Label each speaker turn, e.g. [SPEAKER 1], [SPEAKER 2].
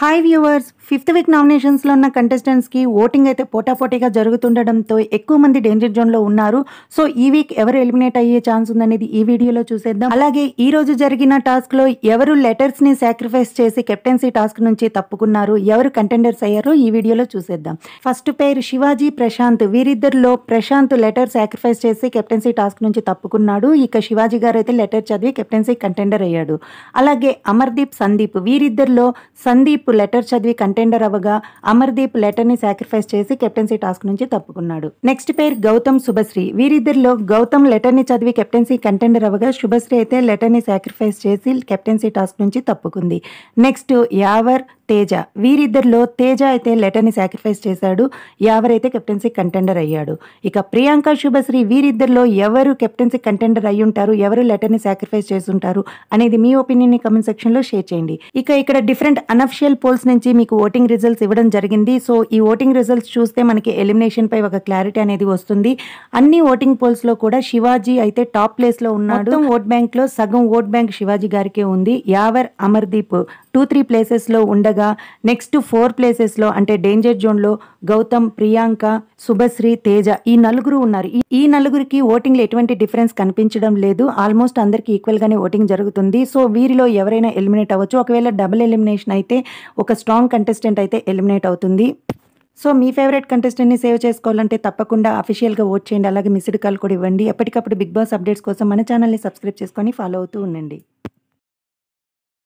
[SPEAKER 1] Hi viewers, fifth week నామినేషన్స్లో ఉన్న కంటెస్టెంట్స్కి ఓటింగ్ అయితే పోటాపోటీగా జరుగుతుండడంతో ఎక్కువ మంది డేంజర్ జోన్లో ఉన్నారు సో ఈ వీక్ ఎవరు ఎలిమినేట్ అయ్యే ఛాన్స్ ఉందనేది ఈ వీడియోలో చూసేద్దాం అలాగే ఈ రోజు జరిగిన టాస్క్లో ఎవరు లెటర్స్ని సాక్రిఫైస్ చేసి కెప్టెన్సీ టాస్క్ నుంచి తప్పుకున్నారు ఎవరు కంటెండర్స్ అయ్యారో ఈ వీడియోలో చూసేద్దాం ఫస్ట్ పేరు శివాజీ ప్రశాంత్ వీరిద్దరిలో ప్రశాంత్ లెటర్ సాక్రిఫైస్ చేసి కెప్టెన్సీ టాస్క్ నుంచి తప్పుకున్నాడు ఇక శివాజీ గారు అయితే లెటర్ చదివి కెప్టెన్సీ కంటెండర్ అయ్యాడు అలాగే అమర్దీప్ సందీప్ వీరిద్దరిలో సందీప్ లెటర్ చదివి కంటెండర్ కంటెండర్ అవ్వగా అమర్దీప్ ని సాక్రిఫైస్ చేసి కెప్టెన్సీ టాస్క్ నుంచి తప్పుకున్నాడు నెక్స్ట్ పేరు గౌతమ్ శుభశ్రీ వీరిద్దరిలో గౌతమ్ ని చదివి కెప్టెన్సీ కంటెండర్ అవ్వగా శుభశ్రీ అయితే ని సాక్రిఫైస్ చేసి కెప్టెన్సీ టాస్క్ నుంచి తప్పుకుంది నెక్స్ట్ యావర్ తేజ వీరిద్దరిలో తేజ అయితే లెటర్ని సాక్రిఫైస్ చేశాడు యావరైతే కెప్టెన్సీ కంటెండర్ అయ్యాడు ఇక ప్రియాంక శుభశ్రీ వీరిద్దరిలో ఎవరు కెప్టెన్సీ కంటెండర్ అయి ఉంటారు ఎవరు లెటర్ని సాక్రిఫైస్ చేస్తుంటారు అనేది మీ ఒపీనియన్ కమెంట్ సెక్షన్ లో షేర్ చేయండి ఇక ఇక్కడ డిఫరెంట్ అనఫిషియల్ పోల్స్ నుంచి మీకు ఓటింగ్ రిజల్ట్స్ ఇవ్వడం జరిగింది సో ఈ ఓటింగ్ రిజల్ట్స్ చూస్తే మనకి ఎలిమినేషన్ పై ఒక క్లారిటీ అనేది వస్తుంది అన్ని ఓటింగ్ పోల్స్ లో కూడా శివాజీ అయితే టాప్ ప్లేస్ లో ఉన్నాడు ఓట్ బ్యాంక్ లో సగం ఓట్ బ్యాంక్ శివాజీ గారికే ఉంది Yawar Amardeep two three places లో ఉండగా ఉండగా నెక్స్ట్ ఫోర్ ప్లేసెస్లో అంటే డేంజర్ జోన్లో గౌతమ్ ప్రియాంక శుభశ్రీ తేజ ఈ నలుగురు ఉన్నారు ఈ నలుగురికి లో ఎటువంటి డిఫరెన్స్ కనిపించడం లేదు ఆల్మోస్ట్ అందరికి ఈక్వల్ గానే ఓటింగ్ జరుగుతుంది సో వీరిలో ఎవరైనా ఎలిమినేట్ అవ్వచ్చు ఒకవేళ డబుల్ ఎలిమినేషన్ అయితే ఒక స్ట్రాంగ్ కంటెస్టెంట్ అయితే ఎలిమినేట్ అవుతుంది సో మీ ఫేవరెట్ కంటెస్టెంట్ని సేవ్ చేసుకోవాలంటే తప్పకుండా అఫీషియల్గా ఓట్ చేయండి అలాగే మిస్డ్ కాల్ కూడా ఇవ్వండి ఎప్పటికప్పుడు బిగ్ బాస్ అప్డేట్స్ కోసం మన ఛానల్ని సబ్స్క్రైబ్ చేసుకొని ఫాలో అవుతూ ఉండండి